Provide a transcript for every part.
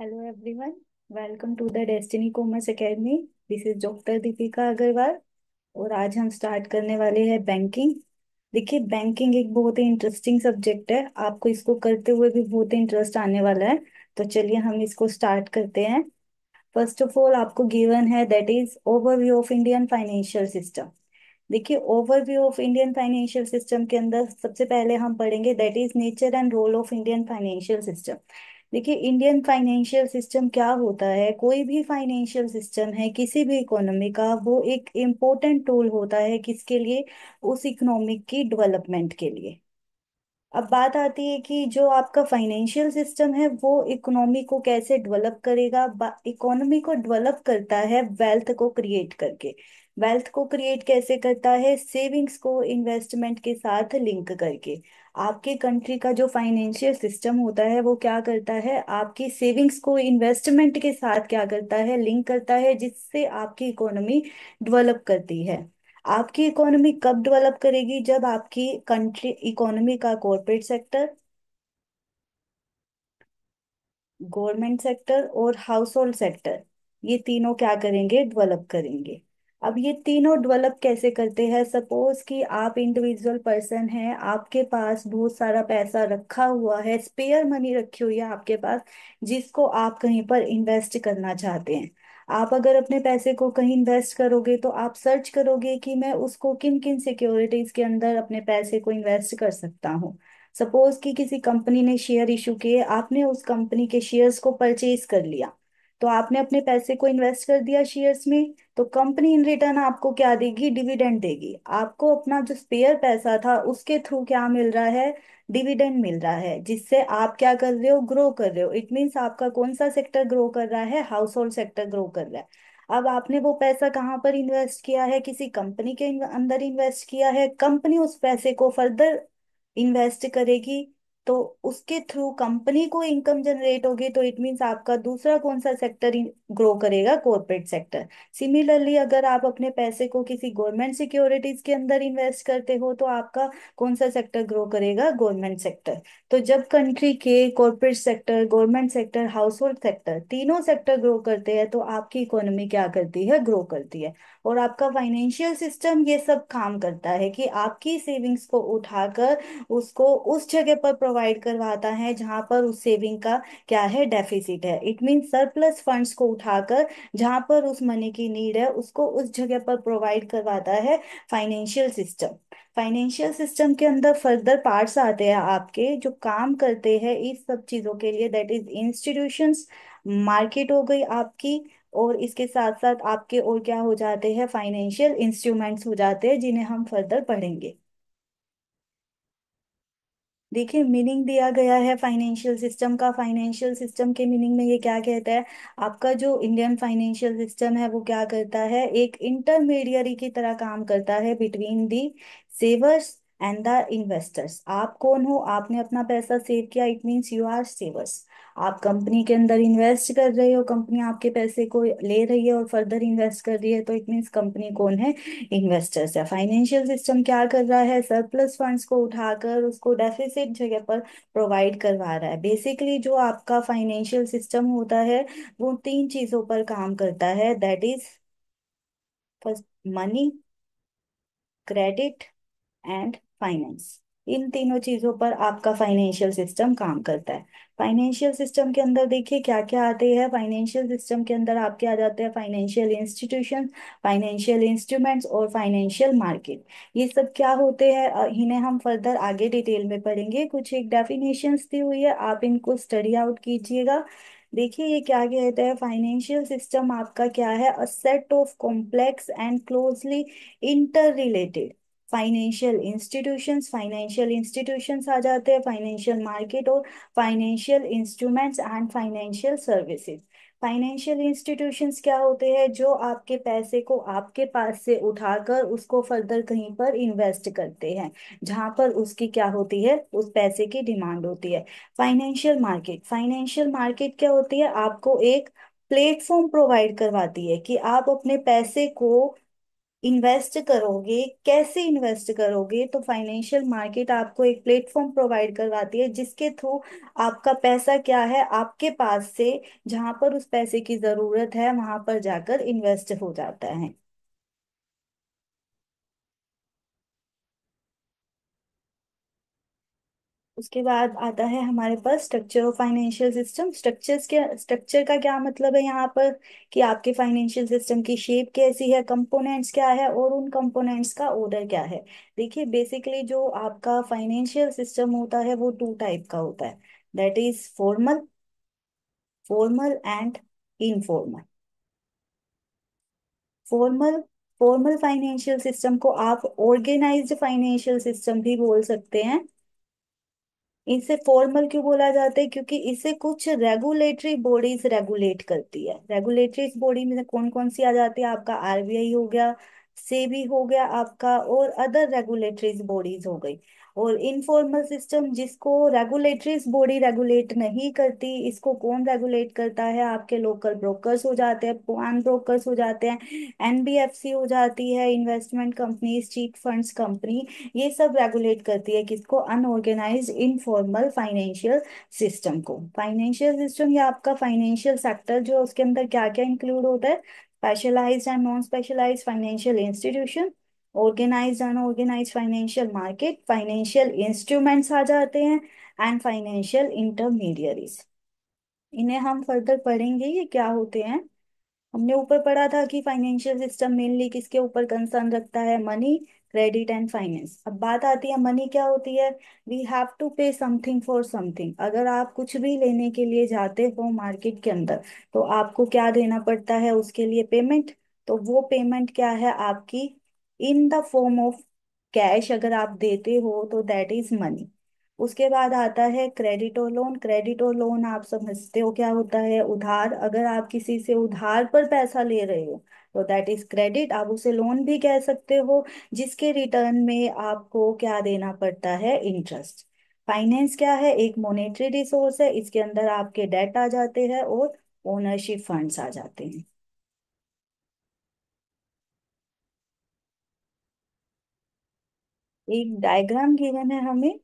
Hello everyone welcome to the Destiny Commerce Academy this is doctor Deepika Agarwal और आज हम start करने वाले हैं बैंकिंग देखिए बैंकिंग एक बहुत ही इंटरेस्टिंग सब्जेक्ट है आपको इसको करते हुए भी बहुत इंटरेस्ट आने वाला है तो चलिए हम इसको स्टार्ट करते हैं फर्स्ट ऑफ ऑल आपको गिवन है that is overview of Indian financial system देखिए overview of Indian financial system के अंदर सबसे पहले हम पढ़ेंगे that is nature and role of Indian financial system देखिए इंडियन फाइनेंशियल सिस्टम क्या होता है कोई भी फाइनेंशियल सिस्टम है किसी भी इकोनॉमी का वो एक इम्पोर्टेंट टूल होता है किसके लिए उस इकोनॉमी की डेवलपमेंट के लिए अब बात आती है कि जो आपका फाइनेंशियल सिस्टम है वो इकोनॉमी को कैसे डेवलप करेगा इकोनॉमी को डेवलप करता है वेल्थ को क्रिएट करके वेल्थ को क्रिएट कैसे करता है सेविंग्स को इन्वेस्टमेंट के साथ लिंक करके आपके कंट्री का जो फाइनेंशियल सिस्टम होता है वो क्या करता है आपकी सेविंग्स को इन्वेस्टमेंट के साथ क्या करता है लिंक करता है जिससे आपकी इकोनॉमी डेवलप करती है आपकी इकोनॉमी कब डेवलप करेगी जब आपकी कंट्री इकोनॉमी का कॉरपोरेट सेक्टर गवर्नमेंट सेक्टर और हाउस होल्ड सेक्टर ये तीनों क्या करेंगे डेवलप करेंगे अब ये तीनों डेवलप कैसे करते हैं सपोज कि आप इंडिविजुअल पर्सन हैं आपके पास बहुत सारा पैसा रखा हुआ है स्पेयर मनी रखी हुई है आपके पास जिसको आप कहीं पर इन्वेस्ट करना चाहते हैं आप अगर अपने पैसे को कहीं इन्वेस्ट करोगे तो आप सर्च करोगे कि मैं उसको किन किन सिक्योरिटीज के अंदर अपने पैसे को इन्वेस्ट कर सकता हूँ सपोज कि किसी कंपनी ने शेयर इशू किए आपने उस कंपनी के शेयर्स को परचेज कर लिया तो आपने अपने पैसे को इन्वेस्ट कर दिया शेयर्स में तो कंपनी इन रिटर्न आपको क्या देगी डिविडेंड देगी आपको अपना जो स्पेयर पैसा था उसके थ्रू क्या मिल रहा है डिविडेंड मिल रहा है जिससे आप क्या कर रहे हो ग्रो कर रहे हो इट मीन्स आपका कौन सा सेक्टर ग्रो कर रहा है हाउस होल्ड सेक्टर ग्रो कर रहा है अब आपने वो पैसा कहाँ पर इन्वेस्ट किया है किसी कंपनी के अंदर इन्वेस्ट किया है कंपनी उस पैसे को फर्दर इन्वेस्ट करेगी तो उसके थ्रू कंपनी को इनकम जनरेट होगी तो इट मींस आपका दूसरा कौन सा सेक्टर ग्रो करेगा कॉर्पोरेट सेक्टर सिमिलरली अगर आप अपने पैसे को किसी गवर्नमेंट सिक्योरिटीज के अंदर इन्वेस्ट करते हो तो आपका कौन सा सेक्टर ग्रो करेगा गवर्नमेंट सेक्टर तो जब कंट्री के corporate sector government sector household sector तीनों सेक्टर ग्रो करते हैं तो आपकी इकोनॉमी क्या करती है ग्रो करती है और आपका फाइनेंशियल सिस्टम ये सब काम करता है कि आपकी सेविंग्स को उठाकर उसको उस जगह पर प्रोवाइड प्रोवाइड करवाता है जहां पर उस सेविंग का क्या है डेफिसिट है इट मीन सरप्लस फंड्स को उठाकर जहां पर उस मनी की नीड है उसको उस जगह पर प्रोवाइड करवाता है फाइनेंशियल सिस्टम फाइनेंशियल सिस्टम के अंदर फर्दर पार्ट्स आते हैं आपके जो काम करते हैं इस सब चीजों के लिए दैट इज इंस्टीट्यूशन मार्केट हो गई आपकी और इसके साथ साथ आपके और क्या हो जाते हैं फाइनेंशियल इंस्ट्रूमेंट्स हो जाते हैं जिन्हें हम फर्दर पढ़ेंगे देखिए मीनिंग दिया गया है फाइनेंशियल सिस्टम का फाइनेंशियल सिस्टम के मीनिंग में ये क्या कहता है आपका जो इंडियन फाइनेंशियल सिस्टम है वो क्या करता है एक इंटरमीडियरी की तरह काम करता है between the savers and the investors आप कौन हो आपने अपना पैसा सेव किया it means you are savers आप कंपनी के अंदर इन्वेस्ट कर रहे हो कंपनी आपके पैसे को ले रही है और फर्दर इन्वेस्ट कर रही है तो इट मीन्स कंपनी कौन है इन्वेस्टर्स है फाइनेंशियल सिस्टम क्या कर रहा है सरप्लस फंड्स को उठाकर उसको डेफिसिट जगह पर प्रोवाइड करवा रहा है बेसिकली जो आपका फाइनेंशियल सिस्टम होता है वो तीन चीजों पर काम करता है that is first money credit and finance इन तीनों चीजों पर आपका फाइनेंशियल सिस्टम काम करता है फाइनेंशियल सिस्टम के अंदर देखिए क्या क्या आते हैं फाइनेंशियल सिस्टम के अंदर आपके आ जाते हैं फाइनेंशियल इंस्टीट्यूशन फाइनेंशियल इंस्ट्रूमेंट्स और फाइनेंशियल मार्केट ये सब क्या होते हैं इन्हें हम फर्दर आगे डिटेल में पढ़ेंगे कुछ एक डेफिनेशन दी हुई है आप इनको स्टडी आउट कीजिएगा देखिए ये क्या कहते हैं फाइनेंशियल सिस्टम आपका क्या है a set of complex and closely interrelated financial institutions financial institutions आ जाते हैं फाइनेंशियल मार्केट और financial instruments and financial services financial institutions क्या होते हैं जो आपके पैसे को आपके पास से उठाकर उसको फर्दर कहीं पर इन्वेस्ट करते हैं जहां पर उसकी क्या होती है उस पैसे की डिमांड होती है फाइनेंशियल मार्केट फाइनेंशियल मार्केट क्या होती है आपको एक प्लेटफॉर्म प्रोवाइड करवाती है कि आप अपने पैसे को इन्वेस्ट करोगे कैसे इन्वेस्ट करोगे तो फाइनेंशियल मार्केट आपको एक प्लेटफॉर्म प्रोवाइड करवाती है जिसके थ्रू आपका पैसा क्या है आपके पास से जहां पर उस पैसे की जरूरत है वहां पर जाकर इन्वेस्ट हो जाता है उसके बाद आता है हमारे पास structure of financial system structures के स्ट्रक्चर का क्या मतलब है यहाँ पर कि आपके फाइनेंशियल सिस्टम की शेप कैसी है कंपोनेंट्स क्या है और उन कंपोनेंट्स का ऑर्डर क्या है देखिए बेसिकली जो आपका फाइनेंशियल सिस्टम होता है वो टू टाइप का होता है that is formal formal and informal formal formal financial system को आप ऑर्गेनाइज्ड फाइनेंशियल सिस्टम भी बोल सकते हैं इसे फॉर्मल क्यों बोला जाता है क्योंकि इसे कुछ रेगुलेटरी बॉडीज रेगुलेट करती है रेगुलेटरी बॉडी में कौन कौन सी आ जाती है आपका आरबीआई हो गया से भी हो गया आपका और अदर रेगुलेटरीज बॉडीज हो गई और इनफॉर्मल सिस्टम जिसको रेगुलेटरीज बॉडी रेगुलेट नहीं करती इसको कौन रेगुलेट करता है आपके लोकल ब्रोकर्स हो जाते हैं पान ब्रोकर्स हो जाते हैं एनबीएफसी हो जाती है investment companies chit funds company ये सब रेगुलेट करती है किसको अनऑर्गेनाइज इनफॉर्मल फाइनेंशियल सिस्टम को फाइनेंशियल सिस्टम या आपका फाइनेंशियल सेक्टर जो उसके अंदर क्या क्या इंक्लूड होता है specialized and non-specialized financial institution organized and unorganise financial market financial instruments aa jate hain and financial intermediaries इन्हें हम फर्दर पढ़ेंगे ये क्या होते हैं हमने ऊपर पढ़ा था कि फाइनेंशियल सिस्टम मेनली किसके ऊपर कंसर्न रखता है मनी क्रेडिट एंड फाइनेंस अब बात आती है मनी क्या होती है we have to pay something for something अगर आप कुछ भी लेने के लिए जाते हो मार्केट के अंदर तो आपको क्या देना पड़ता है उसके लिए पेमेंट तो वो पेमेंट क्या है आपकी in the form of cash अगर आप देते हो तो दैट इज मनी उसके बाद आता है क्रेडिट और लोन क्रेडिट और लोन आप समझते हो क्या होता है उधार अगर आप किसी से उधार पर पैसा ले रहे हो तो दैट इज क्रेडिट आप उसे लोन भी कह सकते हो जिसके रिटर्न में आपको क्या देना पड़ता है इंटरेस्ट फाइनेंस क्या है एक मोनेटरी रिसोर्स है इसके अंदर आपके डेट आ जाते हैं और ओनरशिप फंड्स आ जाते हैं एक डायग्राम गिवन है हमें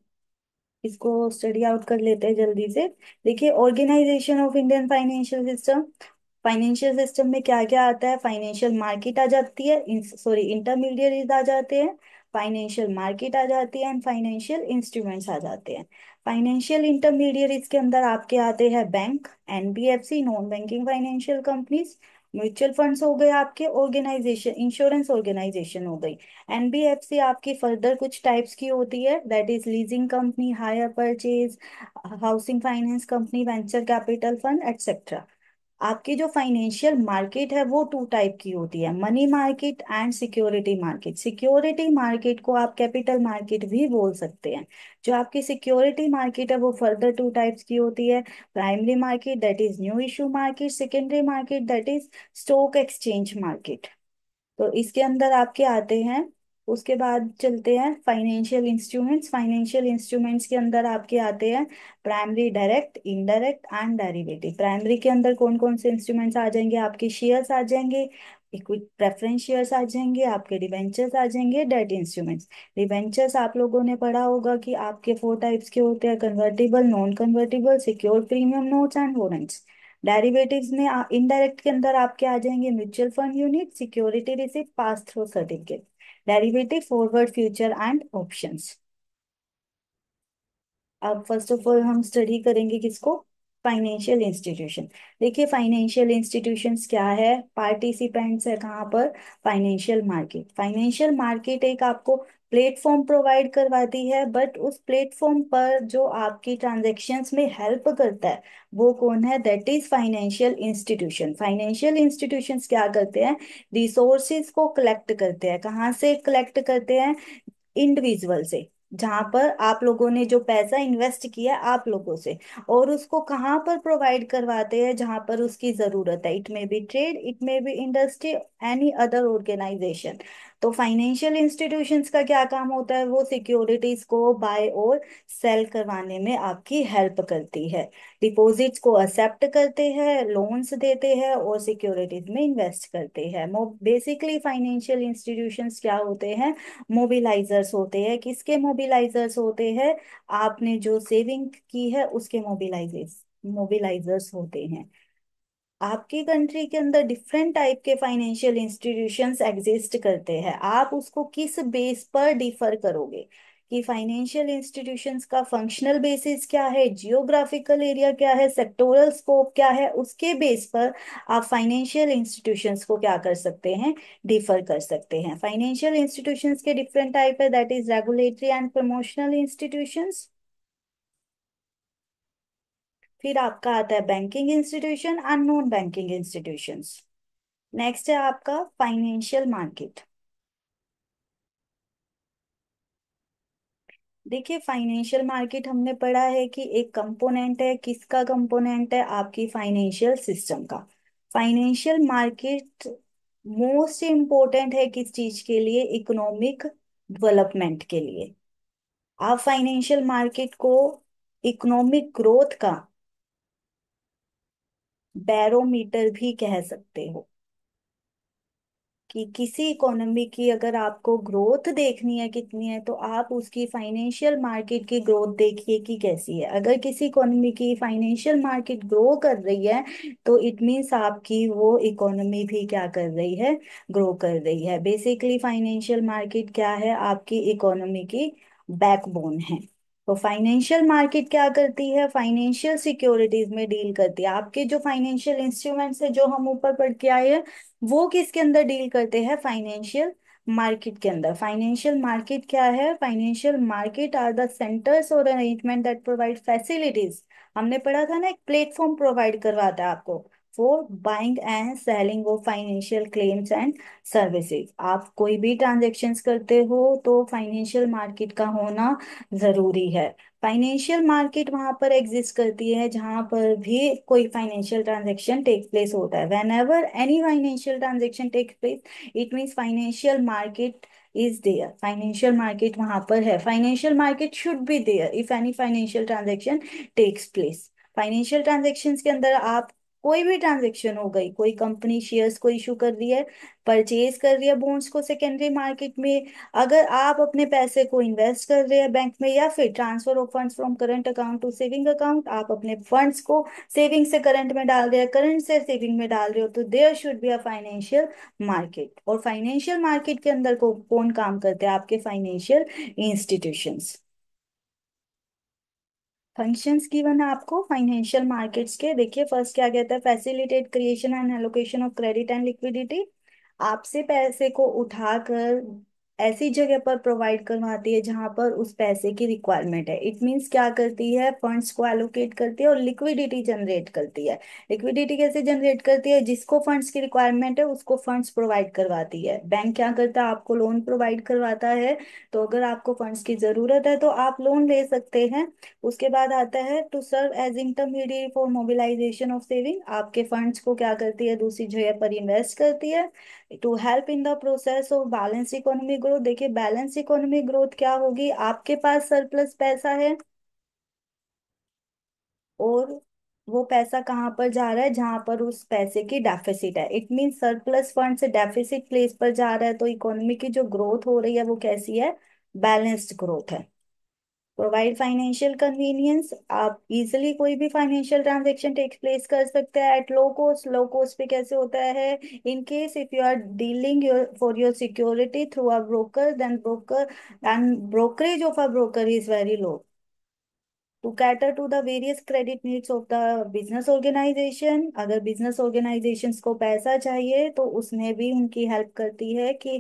इसको स्टडी आउट कर लेते हैं जल्दी से देखिए organisation of Indian financial system financial system में क्या क्या आता है फाइनेंशियल मार्केट आ जाती है सॉरी इंटरमीडिएट आ जाते हैं फाइनेंशियल मार्केट आ जाती है एंड फाइनेंशियल इंस्ट्रूमेंट्स आ जाते हैं फाइनेंशियल इंटरमीडिएट के अंदर आपके आते हैं bank NBFC non banking financial companies mutual funds हो गए आपके ऑर्गेनाइजेशन इंश्योरेंस ऑर्गेनाइजेशन हो गई एनबीएफसी आपकी फर्दर कुछ टाइप्स की होती है that is leasing company hire purchase housing finance company venture capital fund etcetera आपकी जो फाइनेंशियल मार्केट है वो टू टाइप की होती है money market and security market security market को आप कैपिटल मार्केट भी बोल सकते हैं जो आपकी सिक्योरिटी मार्केट है वो फर्दर टू टाइप्स की होती है primary market that is new issue market secondary market that is stock exchange market तो इसके अंदर आपके आते हैं उसके बाद चलते हैं फाइनेंशियल इंस्ट्रूमेंट्स फाइनेंशियल इंस्ट्रूमेंट्स के अंदर आपके आते हैं primary direct indirect and derivative primary के अंदर कौन कौन से इंस्ट्रूमेंट्स आ जाएंगे आपके शेयर्स आ जाएंगे इक्विट प्रेफरेंस शेयर्स आ जाएंगे आपके डिवेंचर्स आ जाएंगे डेट इंस्ट्रूमेंट्स डिवेंचर्स आप लोगों ने पढ़ा होगा कि आपके फोर टाइप्स के होते हैं convertible non convertible secure premium notes and warrants derivatives में इनडायरेक्ट के अंदर आपके आ जाएंगे mutual fund unit security receipt pass through certificate derivative, forward, future and options. अब फर्स्ट ऑफ ऑल हम स्टडी करेंगे किसको फाइनेंशियल इंस्टीट्यूशन देखिए फाइनेंशियल इंस्टीट्यूशंस क्या है पार्टिसिपेंट्स है कहाँ पर फाइनेंशियल मार्केट फाइनेंशियल मार्केट एक आपको प्लेटफॉर्म प्रोवाइड करवाती है बट उस प्लेटफॉर्म पर जो आपकी ट्रांजेक्शन्स में हेल्प करता है वो कौन है that is financial institution financial institutions क्या करते हैं रिसोर्सेज को कलेक्ट करते हैं कहाँ से कलेक्ट करते हैं इंडिविजुअल से जहां पर आप लोगों ने जो पैसा इन्वेस्ट किया आप लोगों से और उसको कहाँ पर प्रोवाइड करवाते हैं जहां पर उसकी जरूरत है it may be trade it may be industry any other organisation तो फाइनेंशियल इंस्टीट्यूशन का क्या काम होता है वो सिक्योरिटीज को बाय और सेल करवाने में आपकी हेल्प करती है डिपॉजिट्स को एक्सेप्ट करते हैं लोन्स देते हैं और सिक्योरिटीज में इन्वेस्ट करते हैं बेसिकली फाइनेंशियल इंस्टीट्यूशंस क्या होते हैं मोबिलाइजर्स होते हैं किसके मोबिलाइजर्स होते हैं आपने जो सेविंग की है उसके मोबिलाइजर्स मोबिलाइजर्स होते हैं आपकी कंट्री के अंदर डिफरेंट टाइप के फाइनेंशियल इंस्टीट्यूशंस एग्जिस्ट करते हैं आप उसको किस बेस पर डिफर करोगे कि फाइनेंशियल इंस्टीट्यूशंस का फंक्शनल बेसिस क्या है जियोग्राफिकल एरिया क्या है सेक्टोरल स्कोप क्या है उसके बेस पर आप फाइनेंशियल इंस्टीट्यूशंस को क्या कर सकते हैं डिफर कर सकते हैं फाइनेंशियल इंस्टीट्यूशंस के डिफरेंट टाइप है that is regulatory and promotional institutions फिर आपका आता है बैंकिंग इंस्टीट्यूशन और नॉन बैंकिंग इंस्टीट्यूशन नेक्स्ट है आपका फाइनेंशियल मार्केट देखिए फाइनेंशियल मार्केट हमने पढ़ा है कि एक कंपोनेंट है किसका कंपोनेंट है आपकी फाइनेंशियल सिस्टम का फाइनेंशियल मार्केट मोस्ट इम्पोर्टेंट है किस चीज के लिए इकोनॉमिक डेवलपमेंट के लिए आप फाइनेंशियल मार्केट को इकोनॉमिक ग्रोथ का बैरोमीटर भी कह सकते हो कि किसी इकोनॉमी की अगर आपको ग्रोथ देखनी है कितनी है तो आप उसकी फाइनेंशियल मार्केट की ग्रोथ देखिए कि कैसी है अगर किसी इकोनॉमी की फाइनेंशियल मार्केट ग्रो कर रही है तो इट मीन्स आपकी वो इकोनॉमी भी क्या कर रही है ग्रो कर रही है बेसिकली फाइनेंशियल मार्केट क्या है आपकी इकोनॉमी की बैकबोन है तो फाइनेंशियल मार्केट क्या करती है फाइनेंशियल सिक्योरिटीज में डील करती है आपके जो फाइनेंशियल इंस्ट्रूमेंट्स है जो हम ऊपर पढ़ के आए हैं वो किसके अंदर डील करते हैं फाइनेंशियल मार्केट के अंदर फाइनेंशियल मार्केट क्या है financial market are the centres और अरेंजमेंट दैट प्रोवाइड फैसिलिटीज हमने पढ़ा था ना एक प्लेटफॉर्म प्रोवाइड करवाता है आपको for buying and selling of financial claims and services आप कोई भी ट्रांजेक्शन करते हो तो फाइनेंशियल मार्केट का होना जरूरी है फाइनेंशियल मार्केट वहां पर एग्जिस्ट करती है जहां पर भी कोई फाइनेंशियल ट्रांजेक्शन टेक प्लेस होता है whenever any financial transaction take place it means financial market is there financial market वहां पर है financial market should be there if any financial transaction takes place financial transaction के अंदर आप कोई भी ट्रांजेक्शन हो गई कोई कंपनी शेयर्स को इशू कर रही है परचेज कर रही है बॉन्ड्स को सेकेंडरी मार्केट में अगर आप अपने पैसे को इन्वेस्ट कर रहे हैं बैंक में या फिर transfer of funds from current account to saving account आप अपने फंड्स को सेविंग से करंट में डाल रहे हैं करंट से सेविंग में डाल रहे हो तो there should be a financial market और फाइनेंशियल मार्केट के अंदर को कौन काम करते हैं आपके फाइनेंशियल इंस्टीट्यूशंस फंक्शंस की है आपको फाइनेंशियल मार्केट्स के देखिए फर्स्ट क्या कहता है facilitate creation and allocation of credit and liquidity आपसे पैसे को उठाकर ऐसी जगह पर प्रोवाइड करवाती है जहां पर उस पैसे की रिक्वायरमेंट है इट मींस क्या करती है फंड्स को एलोकेट करती है और लिक्विडिटी जनरेट करती है लिक्विडिटी कैसे जनरेट करती है जिसको फंड्स की रिक्वायरमेंट है उसको फंड्स प्रोवाइड करवाती है बैंक क्या करता है आपको लोन प्रोवाइड करवाता है तो अगर आपको फंड्स की जरूरत है तो आप लोन ले सकते हैं उसके बाद आता है to serve as intermediate for mobilisation of saving आपके फंड्स को क्या करती है दूसरी जगह पर इन्वेस्ट करती है to help in the process of balance economy growth देखिए बैलेंस इकोनॉमी ग्रोथ क्या होगी आपके पास सरप्लस पैसा है और वो पैसा कहाँ पर जा रहा है जहां पर उस पैसे की डेफिसिट है इट मीन सरप्लस फंड से डेफिसिट प्लेस पर जा रहा है तो इकोनॉमी की जो ग्रोथ हो रही है वो कैसी है बैलेंस्ड ग्रोथ है प्रोवाइड फाइनेंशियल कन्वीनियंस आप इजिली कोई भी फाइनेंशियल ट्रांजेक्शन टेक प्लेस कर सकते हैं at low cost low cost पे कैसे होता है in case if you are dealing your for your security through a broker then broker and brokerage of a broker is very low to cater to the various credit needs of the business organization agar business organizations ko paisa chahiye to usme bhi unki help karti hai ki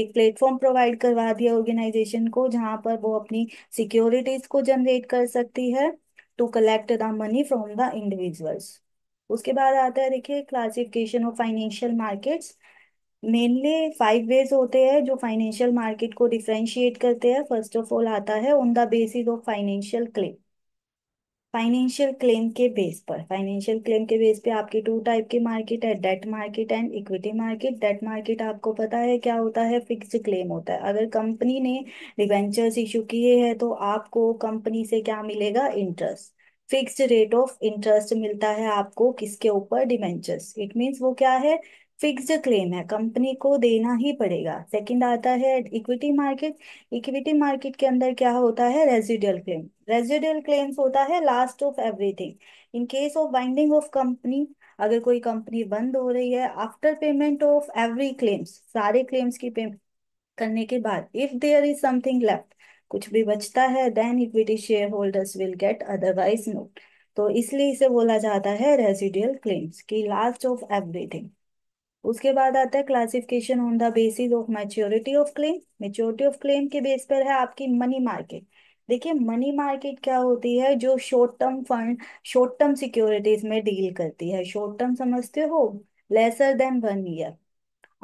ek platform provide karwa diya organization ko jahan par wo apni securities ko generate kar sakti hai to collect the money from the individuals उसके बाद आता है देखिए classification of financial markets mainly five ways होते हैं जो financial market को differentiate करते हैं फर्स्ट ऑफ ऑल आता है on the basis of financial claim financial claim के बेस पर फाइनेंशियल क्लेम के बेस पे आपके टू टाइप के मार्केट है debt market and equity market debt market आपको पता है क्या होता है फिक्स क्लेम होता है अगर कंपनी ने डिवेंचर्स इशू किए हैं तो आपको कंपनी से क्या मिलेगा interest fixed rate of interest मिलता है आपको किसके ऊपर डिवेंचर्स इट मीन्स वो क्या है फिक्स्ड क्लेम है कंपनी को देना ही पड़ेगा सेकंड आता है इक्विटी मार्केट इक्विटी मार्केट के अंदर क्या होता है रेजिडुअल क्लेम रेजिडुअल क्लेम्स होता है last of everything in case of binding of company अगर कोई कंपनी बंद हो रही है after payment of every claims सारे क्लेम्स की पे करने के बाद if there is something left कुछ भी बचता है then equity share holders will get otherwise no तो इसलिए इसे बोला जाता है रेजिडुअल क्लेम्स की लास्ट ऑफ एवरीथिंग उसके बाद आता है classification on the basis of maturity of claim maturity of claim के बेस पर है आपकी मनी मार्केट देखिए मनी मार्केट क्या होती है जो short term fund short term securities में डील करती है शॉर्ट टर्म समझते हो लेसर देन वन ईयर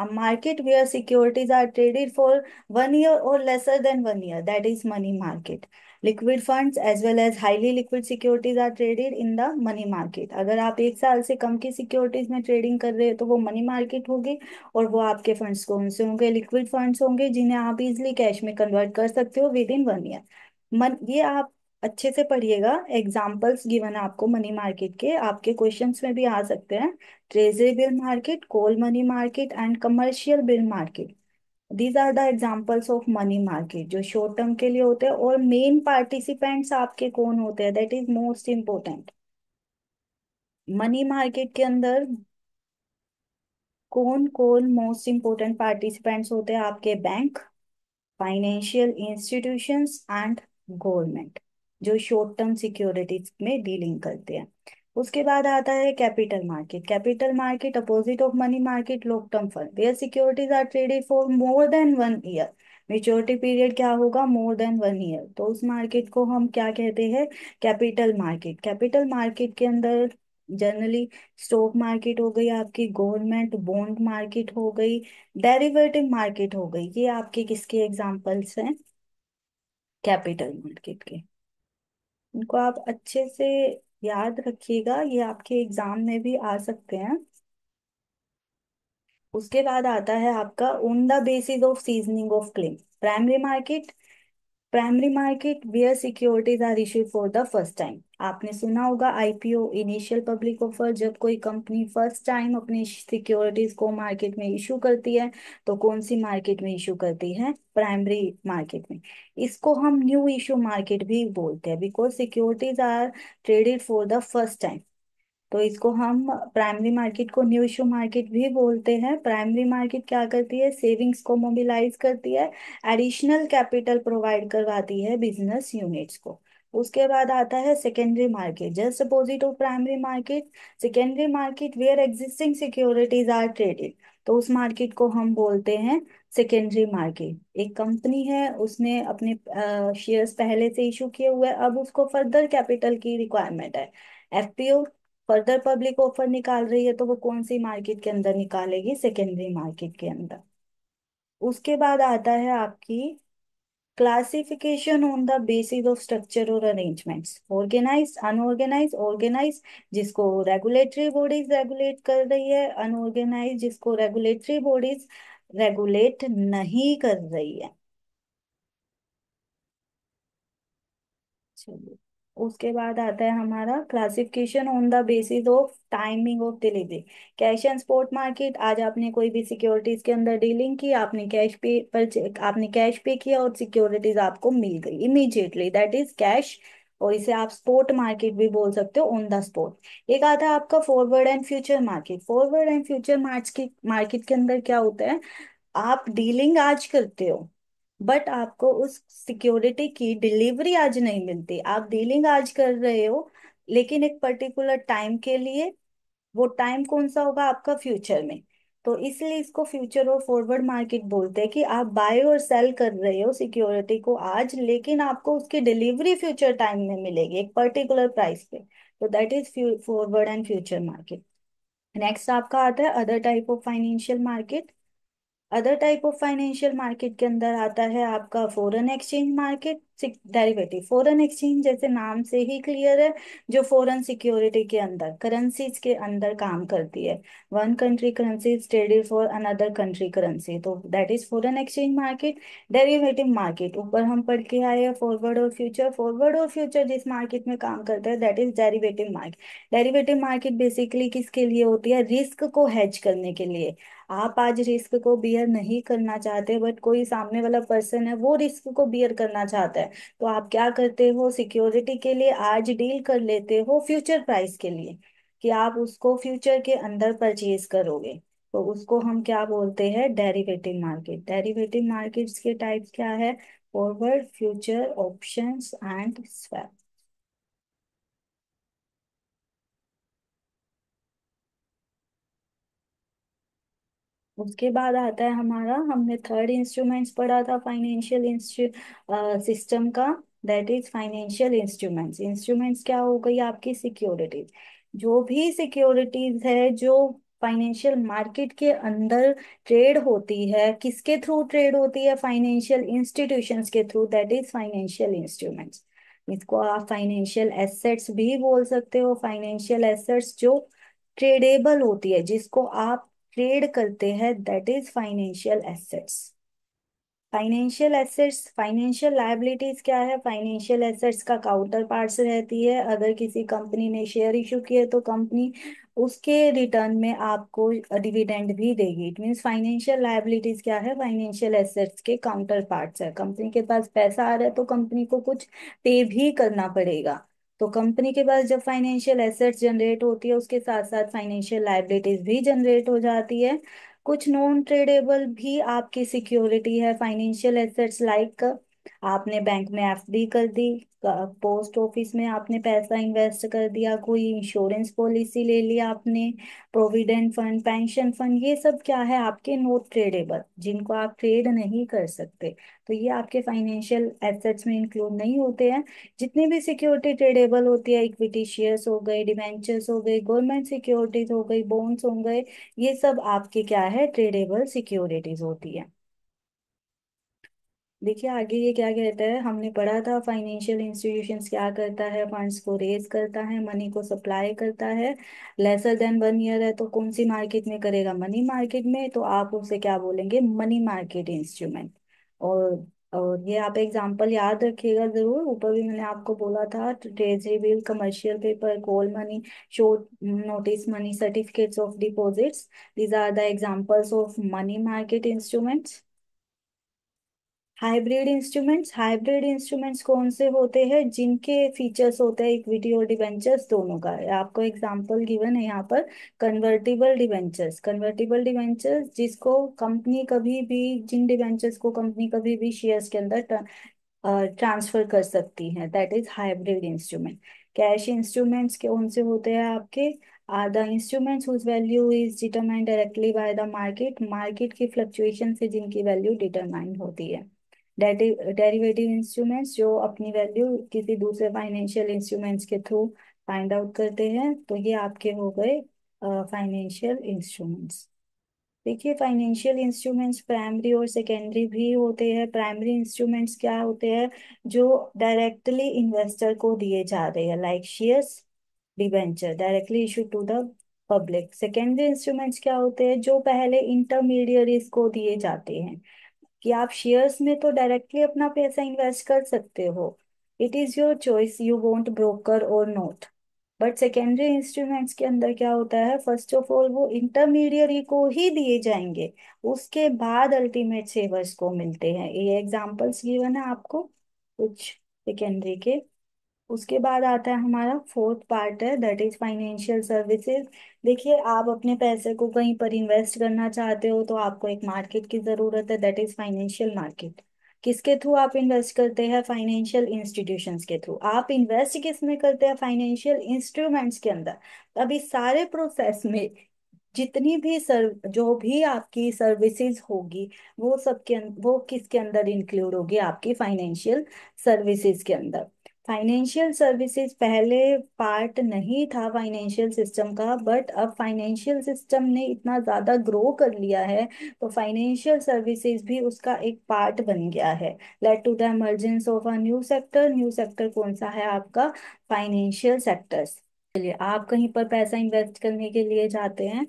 अब market where securities are traded for one year और lesser than one year that is money market liquid funds as well as highly liquid securities are traded in the money market अगर आप एक साल से कम की securities में trading कर रहे हो तो वो मनी मार्केट होगी और वो आपके फंड्स कौन से होंगे लिक्विड फंड्स होंगे जिन्हें आप इजिली कैश में कन्वर्ट कर सकते हो विद इन वन ईयर मन ये आप अच्छे से पढ़िएगा एग्जाम्पल्स गिवन आपको मनी मार्केट के आपके क्वेश्चन में भी आ सकते हैं treasury bill market call money market and commercial bill market these are the examples of money market जो शॉर्ट टर्म के लिए होते हैं और मेन पार्टिसिपेंट्स आपके कौन होते हैं that is most important money market के अंदर कौन कौन मोस्ट इम्पोर्टेंट पार्टिसिपेंट्स होते हैं आपके bank financial institutions and government जो शॉर्ट टर्म सिक्योरिटीज में डीलिंग करते हैं उसके बाद आता है capital market capital market opposite of money market long term fund where securities are traded for more than one year maturity period क्या होगा मोर देन वन ईयर तो उस मार्केट को हम क्या कहते हैं कैपिटल मार्केट कैपिटल मार्केट के अंदर जनरली स्टॉक मार्केट हो गई आपकी गवर्नमेंट बॉन्ड मार्केट हो गई डेरिवेटिव मार्केट हो गई ये आपके किसके एग्जांपल्स हैं कैपिटल मार्केट के इनको आप अच्छे से याद रखिएगा ये आपके एग्जाम में भी आ सकते हैं उसके बाद आता है आपका on the basis of seasoning of claim primary market primary market where securities are issued for the first time आपने सुना होगा आईपीओ इनिशियल पब्लिक ऑफर जब कोई कंपनी फर्स्ट टाइम अपनी सिक्योरिटीज को मार्केट में इशू करती है तो कौन सी मार्केट में इशू करती है प्राइमरी मार्केट में इसको हम न्यू इशू मार्केट भी बोलते हैं because securities are traded for the first time तो इसको हम प्राइमरी मार्केट को न्यू इशू मार्केट भी बोलते हैं प्राइमरी मार्केट क्या करती है सेविंग्स को मोबिलाइज करती है एडिशनल कैपिटल प्रोवाइड करवाती है बिजनेस यूनिट्स को उसके बाद आता है secondary market just opposite of primary market secondary market where existing securities are traded तो उस मार्केट को हम बोलते हैं सेकेंडरी मार्केट एक कंपनी है उसने अपने शेयर्स पहले से इशू किए हुए अब उसको फर्दर कैपिटल की रिक्वायरमेंट है एफपीओ फर्दर पब्लिक ऑफर निकाल रही है तो वो कौन सी मार्केट के अंदर निकालेगी सेकेंडरी मार्केट के अंदर उसके बाद आता है आपकी classification on the basis of structure और अरेंजमेंट्स ऑर्गेनाइज अनऑर्गेनाइज ऑर्गेनाइज जिसको रेगुलेटरी बॉडीज रेगुलेट कर रही है अनऑर्गेनाइज जिसको रेगुलेटरी बॉडीज रेगुलेट नहीं कर रही है चलिए उसके बाद आता है हमारा classification on the basis of timing of delivery cash and spot market आज आपने कोई भी सिक्योरिटीज के अंदर डीलिंग की आपने कैश पे पर आपने कैश पे किया और सिक्योरिटीज आपको मिल गई इमीडिएटली दैट इज कैश और इसे आप स्पॉट मार्केट भी बोल सकते हो ऑन द स्पॉट एक आता है आपका forward and future market forward and future market market के अंदर क्या होता है आप डीलिंग आज करते हो बट आपको उस सिक्योरिटी की डिलीवरी आज नहीं मिलती आप डीलिंग आज कर रहे हो लेकिन एक पर्टिकुलर टाइम के लिए वो टाइम कौन सा होगा आपका फ्यूचर में तो इसलिए इसको फ्यूचर और फॉरवर्ड मार्केट बोलते हैं कि आप बाय और सेल कर रहे हो सिक्योरिटी को आज लेकिन आपको उसकी डिलीवरी फ्यूचर टाइम में मिलेगी एक पर्टिकुलर प्राइस पे तो that is forward and future market next आपका आता है other type of financial market other type of financial market के अंदर आता है आपका foreign exchange market derivative foreign exchange जैसे नाम से ही क्लियर है जो फॉरेन सिक्योरिटी के अंदर करेंसीज के अंदर काम करती है one country currency traded for another country currency तो that is foreign exchange market derivative market ऊपर हम पढ़ के आए हैं फॉरवर्ड और फ्यूचर फॉरवर्ड और फ्यूचर जिस मार्केट में काम करता है that is derivative market derivative market basically किसके लिए होती है रिस्क को हैज करने के लिए आप आज रिस्क को बियर नहीं करना चाहते बट कोई सामने वाला पर्सन है वो रिस्क को बियर करना चाहता है है तो आप क्या करते हो सिक्योरिटी के लिए आज डील कर लेते हो फ्यूचर प्राइस के लिए कि आप उसको फ्यूचर के अंदर परचेज करोगे तो उसको हम क्या बोलते हैं डेरिवेटिव मार्केट डेरिवेटिव मार्केट्स के टाइप क्या है forward future options and swap उसके बाद आता है हमारा हमने थर्ड इंस्ट्रूमेंट्स पढ़ा था फाइनेंशियल सिस्टम का that is financial instruments instruments क्या हो गई आपकी सिक्योरिटीज जो भी सिक्योरिटीज है जो फाइनेंशियल मार्केट के अंदर ट्रेड होती है किसके थ्रू ट्रेड होती है फाइनेंशियल इंस्टीट्यूशंस के through that is financial instruments इसको आप फाइनेंशियल एसेट्स भी बोल सकते हो फाइनेंशियल एसेट्स जो ट्रेडेबल होती है जिसको आप ट्रेड करते हैं that is financial assets financial assets financial liabilities क्या है फाइनेंशियल एसेट्स का काउंटर पार्ट रहती है अगर किसी कंपनी ने शेयर इशू किए तो कंपनी उसके रिटर्न में आपको डिविडेंड भी देगी इट मीन्स फाइनेंशियल लाइबिलिटीज क्या है फाइनेंशियल एसेट्स के काउंटर पार्ट है कंपनी के पास पैसा आ रहा है तो कंपनी को कुछ पे भी करना पड़ेगा तो कंपनी के पास जब फाइनेंशियल एसेट्स जनरेट होती है उसके साथ साथ फाइनेंशियल लाइबिलिटीज भी जनरेट हो जाती है कुछ नॉन ट्रेडेबल भी आपकी सिक्योरिटी है फाइनेंशियल एसेट्स लाइक आपने बैंक में एफ कर दी पोस्ट ऑफिस में आपने पैसा इन्वेस्ट कर दिया कोई इंश्योरेंस पॉलिसी ले ली आपने प्रोविडेंट फंड पेंशन फंड ये सब क्या है आपके नॉट ट्रेडेबल जिनको आप ट्रेड नहीं कर सकते तो ये आपके फाइनेंशियल एसेट्स में इंक्लूड नहीं होते हैं जितने भी सिक्योरिटी ट्रेडेबल होती है इक्विटी शेयर्स हो गए डिवेंचर्स हो गए गवर्नमेंट सिक्योरिटीज हो गई बॉन्ड्स हो गए ये सब आपके क्या है ट्रेडेबल सिक्योरिटीज होती है देखिए आगे ये क्या कहता है हमने पढ़ा था फाइनेंशियल इंस्टीट्यूशन क्या करता है फंड्स को रेज करता है मनी को सप्लाई करता है लेसर देन वन ईयर है तो कौन सी मार्केट में करेगा मनी मार्केट में तो आप उसे क्या बोलेंगे मनी मार्केट इंस्ट्रूमेंट और और ये आप एग्जांपल याद रखिएगा जरूर ऊपर भी मैंने आपको बोला था treasury bill commercial paper call money short notice money certificates of deposits these are the examples of money market instruments hybrid instruments hybrid instruments कौन से होते हैं जिनके फीचर्स होते हैं इक्विटी और डिवेंचर्स दोनों का आपको एग्जांपल गिवन है यहाँ पर कन्वर्टिबल डिवेंचर्स कन्वर्टिबल डिवेंचर्स जिसको कंपनी कभी भी जिन डिवेंचर्स को कंपनी कभी भी शेयर्स के अंदर ट्रांसफर कर सकती है that is hybrid instrument cash instruments कौन से होते हैं आपके are the instruments whose value is determined directly by the market market की फ्लक्चुएशन से जिनकी वैल्यू डिटरमाइंड होती है डेरिवेटिव इंस्ट्रूमेंट्स जो अपनी वैल्यू किसी दूसरे फाइनेंशियल इंस्ट्रूमेंट्स के थ्रू फाइंड आउट करते हैं तो ये आपके हो गए फाइनेंशियल इंस्ट्रूमेंट्स देखिए फाइनेंशियल इंस्ट्रूमेंट्स प्राइमरी और सेकेंडरी भी होते हैं प्राइमरी इंस्ट्रूमेंट्स क्या होते हैं जो डायरेक्टली इन्वेस्टर को दिए जा रहे हैं like shares debenture directly issue to the public secondary instruments क्या होते हैं जो पहले इंटरमीडियरीज को दिए जाते हैं कि आप शेयर्स में तो डायरेक्टली अपना पैसा इन्वेस्ट कर सकते हो it is your choice you want broker और नोट बट सेकेंडरी इंस्ट्रूमेंट्स के अंदर क्या होता है फर्स्ट ऑफ ऑल वो इंटरमीडियरी को ही दिए जाएंगे उसके बाद अल्टीमेट सेवर्स को मिलते हैं ये एग्जाम्पल्स गिवन है आपको कुछ सेकेंडरी के उसके बाद आता है हमारा फोर्थ पार्ट है दैट इज फाइनेंशियल सर्विसेज देखिए आप अपने पैसे को कहीं पर इन्वेस्ट करना चाहते हो तो आपको एक मार्केट की ज़रूरत है दैट इज फाइनेंशियल मार्केट किसके थ्रू आप इन्वेस्ट करते हैं फाइनेंशियल इंस्टीट्यूशंस के थ्रू आप इन्वेस्ट किस में करते हैं फाइनेंशियल इंस्ट्रूमेंट्स के अंदर अब इस सारे प्रोसेस में जितनी भी सर्व जो भी आपकी सर्विसेज होगी वो सबके अं, वो किसके अंदर इंक्लूड होगी आपकी फाइनेंशियल सर्विसेज के अंदर फाइनेंशियल सर्विसेज पहले पार्ट नहीं था फाइनेंशियल सिस्टम का बट अब फाइनेंशियल सिस्टम ने इतना ज़्यादा ग्रो कर लिया है तो फाइनेंशियल सर्विसेज भी उसका एक पार्ट बन गया है led to the emergence of a new sector new sector कौन सा है आपका फाइनेंशियल सेक्टर्स चलिए आप कहीं पर पैसा इन्वेस्ट करने के लिए जाते हैं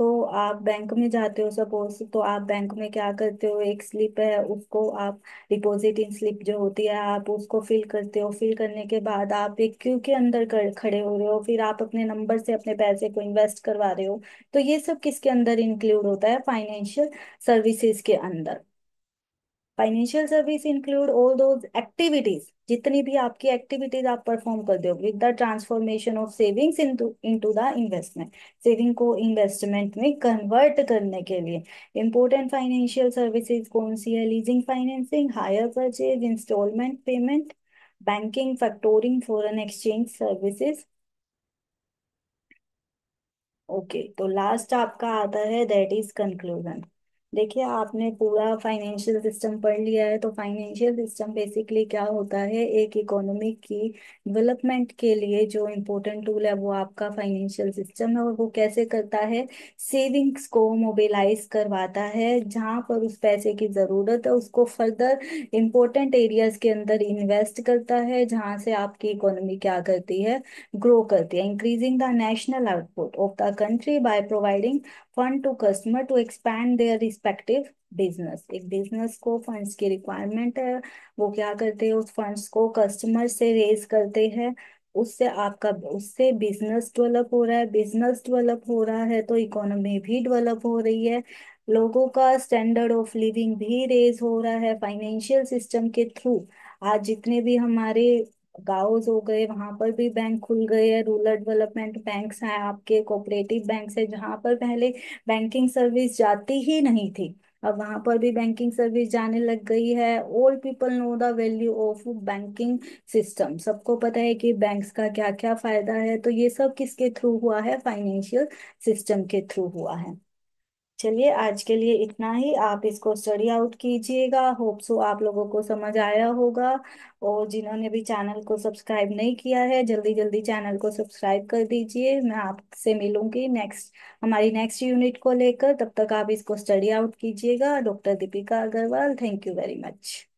तो आप बैंक में जाते हो सपोज तो आप बैंक में क्या करते हो एक स्लिप है उसको आप डिपॉजिट इन स्लिप जो होती है आप उसको फिल करते हो फिल करने के बाद आप एक क्यू के अंदर कर, खड़े हो रहे हो फिर आप अपने नंबर से अपने पैसे को इन्वेस्ट करवा रहे हो तो ये सब किसके अंदर इंक्लूड होता है फाइनेंशियल सर्विसेज के अंदर financial service include all those activities जितनी भी आपकी एक्टिविटीज आप परफॉर्म कर दो with the transformation of savings into into the investment saving को इन्वेस्टमेंट में कन्वर्ट करने के लिए इंपॉर्टेंट फाइनेंशियल सर्विसेज कौन सी है leasing financing hire purchase instalment payment banking factoring foreign exchange services okay तो लास्ट आपका आता है दैट इज कंक्लूजन देखिए आपने पूरा फाइनेंशियल सिस्टम पढ़ लिया है तो फाइनेंशियल सिस्टम बेसिकली क्या होता है एक इकोनॉमी की डेवलपमेंट के लिए जो इम्पोर्टेंट टूल है वो आपका फाइनेंशियल सिस्टम है और वो कैसे करता है सेविंग्स को मोबिलाइज करवाता है जहाँ पर उस पैसे की ज़रूरत है उसको फर्दर इम्पोर्टेंट एरियाज के अंदर इन्वेस्ट करता है जहाँ से आपकी इकोनॉमी क्या करती है ग्रो करती है increasing the national output of the country by providing fund to customer to expand their respective business एक बिजनेस को फंड्स की रिक्वायरमेंट है वो क्या करते हैं उस फंड्स को कस्टमर से रेज करते हैं उससे आपका उससे बिजनेस डेवलप हो रहा है बिजनेस डेवलप हो रहा है तो इकोनॉमी भी डेवलप हो रही है लोगों का स्टैंडर्ड ऑफ लिविंग भी रेज हो रहा है फाइनेंशियल सिस्टम के थ्रू आज जितने भी हमारे गाँव हो गए वहां पर भी बैंक खुल गए हैं रूरल डेवलपमेंट बैंक्स हैं आपके कोऑपरेटिव बैंक्स है जहां पर पहले बैंकिंग सर्विस जाती ही नहीं थी अब वहां पर भी बैंकिंग सर्विस जाने लग गई है old people know the value of banking system सबको पता है कि बैंक्स का क्या क्या फायदा है तो ये सब किसके थ्रू हुआ है फाइनेंशियल सिस्टम के थ्रू हुआ है चलिए आज के लिए इतना ही आप इसको स्टडी आउट कीजिएगा होप सो तो आप लोगों को समझ आया होगा और जिन्होंने भी चैनल को सब्सक्राइब नहीं किया है जल्दी जल्दी चैनल को सब्सक्राइब कर दीजिए मैं आपसे मिलूंगी नेक्स्ट हमारी नेक्स्ट यूनिट को लेकर तब तक आप इसको स्टडी आउट कीजिएगा doctor Deepika Agarwal thank you very much